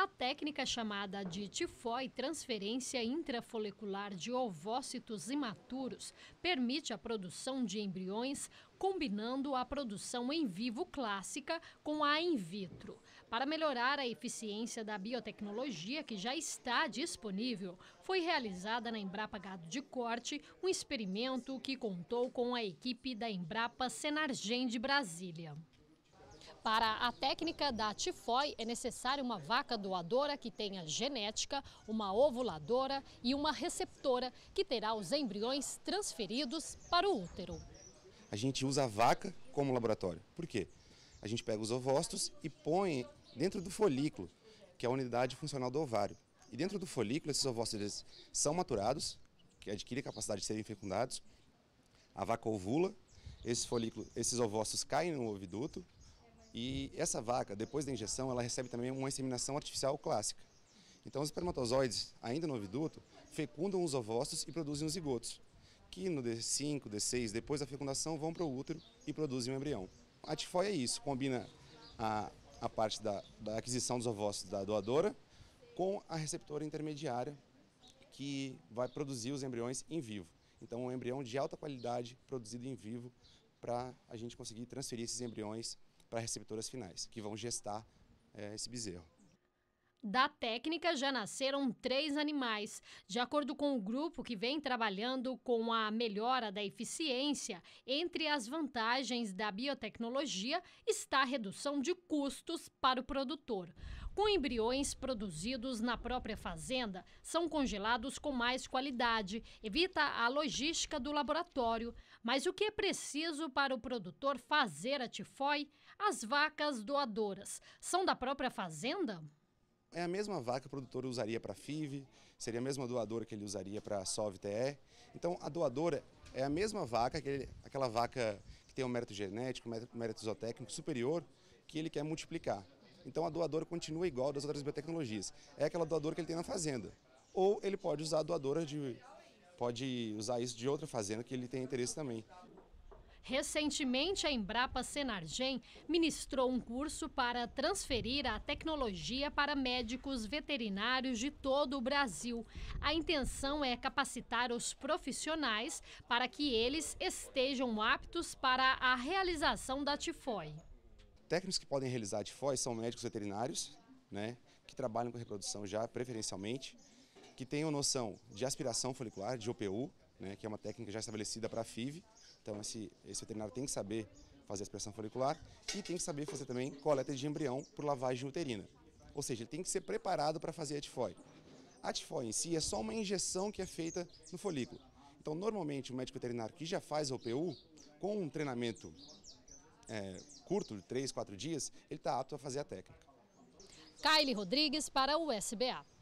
A técnica chamada de e transferência intrafolicular de ovócitos imaturos permite a produção de embriões combinando a produção em vivo clássica com a in vitro. Para melhorar a eficiência da biotecnologia que já está disponível, foi realizada na Embrapa Gado de Corte um experimento que contou com a equipe da Embrapa Senargem de Brasília. Para a técnica da tifói, é necessária uma vaca doadora que tenha genética, uma ovuladora e uma receptora que terá os embriões transferidos para o útero. A gente usa a vaca como laboratório. Por quê? A gente pega os ovócitos e põe dentro do folículo, que é a unidade funcional do ovário. E dentro do folículo, esses ovócitos são maturados, que adquirem a capacidade de serem fecundados. A vaca ovula, esses, folículos, esses ovócitos caem no oviduto, e essa vaca, depois da injeção, ela recebe também uma inseminação artificial clássica. Então, os espermatozoides, ainda no oviduto, fecundam os ovócitos e produzem os zigotos, que no D5, D6, depois da fecundação, vão para o útero e produzem o um embrião. A tifóia é isso, combina a, a parte da, da aquisição dos ovócitos da doadora com a receptora intermediária, que vai produzir os embriões em vivo. Então, é um embrião de alta qualidade produzido em vivo para a gente conseguir transferir esses embriões para receptoras finais, que vão gestar é, esse bezerro. Da técnica já nasceram três animais. De acordo com o grupo que vem trabalhando com a melhora da eficiência, entre as vantagens da biotecnologia está a redução de custos para o produtor. Com embriões produzidos na própria fazenda, são congelados com mais qualidade, evita a logística do laboratório. Mas o que é preciso para o produtor fazer a tifói? As vacas doadoras são da própria fazenda? É a mesma vaca que o produtor usaria para FIV, seria a mesma doadora que ele usaria para SOVTE. Então a doadora é a mesma vaca, aquela vaca que tem um mérito genético, um mérito zootécnico superior, que ele quer multiplicar. Então a doadora continua igual das outras biotecnologias. É aquela doadora que ele tem na fazenda. Ou ele pode usar a doadora de pode usar isso de outra fazenda que ele tem interesse também. Recentemente, a Embrapa Senargem ministrou um curso para transferir a tecnologia para médicos veterinários de todo o Brasil. A intenção é capacitar os profissionais para que eles estejam aptos para a realização da TIFOI. Técnicos que podem realizar a TIFOI são médicos veterinários, né, que trabalham com reprodução já preferencialmente, que tenham noção de aspiração folicular, de OPU, né, que é uma técnica já estabelecida para a FIV, então esse, esse veterinário tem que saber fazer aspiração folicular e tem que saber fazer também coleta de embrião por lavagem uterina. Ou seja, ele tem que ser preparado para fazer a tifóide. A tifóide em si é só uma injeção que é feita no folículo. Então, normalmente, o médico veterinário que já faz a OPU, com um treinamento é, curto, de 3, 4 dias, ele está apto a fazer a técnica. Kylie Rodrigues para o SBA.